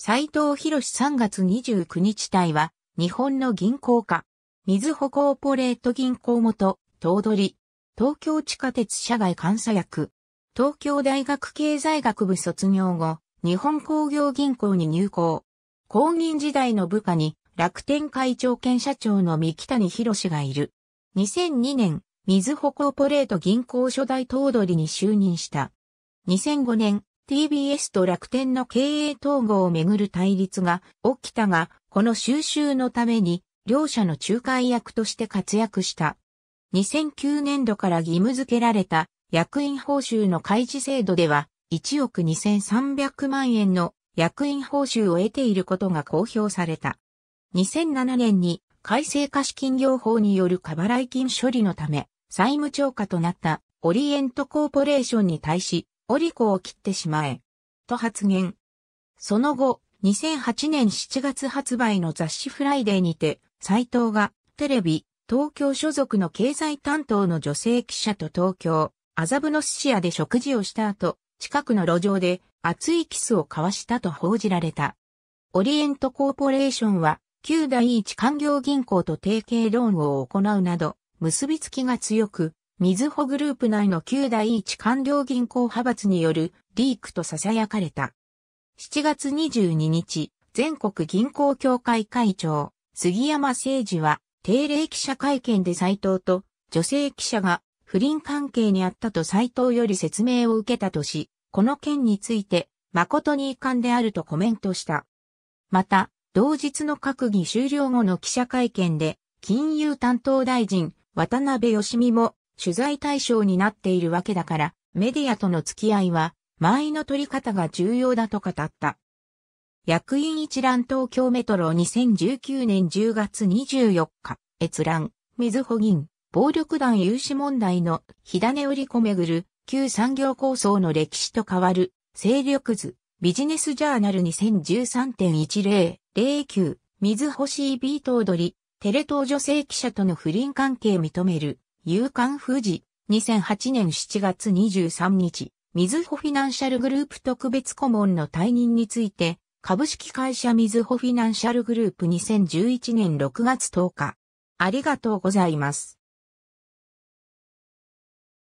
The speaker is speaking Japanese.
斎藤博3月29日隊は、日本の銀行家、水穂コーポレート銀行元、頭取、東京地下鉄社外監査役、東京大学経済学部卒業後、日本工業銀行に入行。公認時代の部下に、楽天会長兼社長の三木谷博がいる。2002年、水穂コーポレート銀行初代頭取に就任した。2005年、TBS と楽天の経営統合をめぐる対立が起きたが、この収集のために、両者の仲介役として活躍した。2009年度から義務付けられた役員報酬の開示制度では、1億2300万円の役員報酬を得ていることが公表された。2007年に改正貸金業法による過払い金処理のため、債務超過となったオリエントコーポレーションに対し、オリコを切ってしまえ。と発言。その後、2008年7月発売の雑誌フライデーにて、斎藤がテレビ、東京所属の経済担当の女性記者と東京、麻布の寿司屋で食事をした後、近くの路上で熱いキスを交わしたと報じられた。オリエントコーポレーションは、旧第一官業銀行と提携ローンを行うなど、結びつきが強く、水穂グループ内の旧第一官僚銀行派閥によるリークと囁かれた。7月22日、全国銀行協会会長、杉山誠二は、定例記者会見で斎藤と女性記者が不倫関係にあったと斎藤より説明を受けたとし、この件について誠に遺憾であるとコメントした。また、同日の閣議終了後の記者会見で、金融担当大臣、渡辺義美も取材対象になっているわけだから、メディアとの付き合いは、前の取り方が重要だと語った。役員一覧東京メトロ2019年10月24日、閲覧、水穂銀、暴力団融資問題の火種売り子めぐる、旧産業構想の歴史と変わる、勢力図、ビジネスジャーナル2013.1009、水穂 CB と踊り、テレ東女性記者との不倫関係認める。夕刊富士、2008年7月23日、みずほフィナンシャルグループ特別顧問の退任について、株式会社みずほフィナンシャルグループ2011年6月10日。ありがとうございます。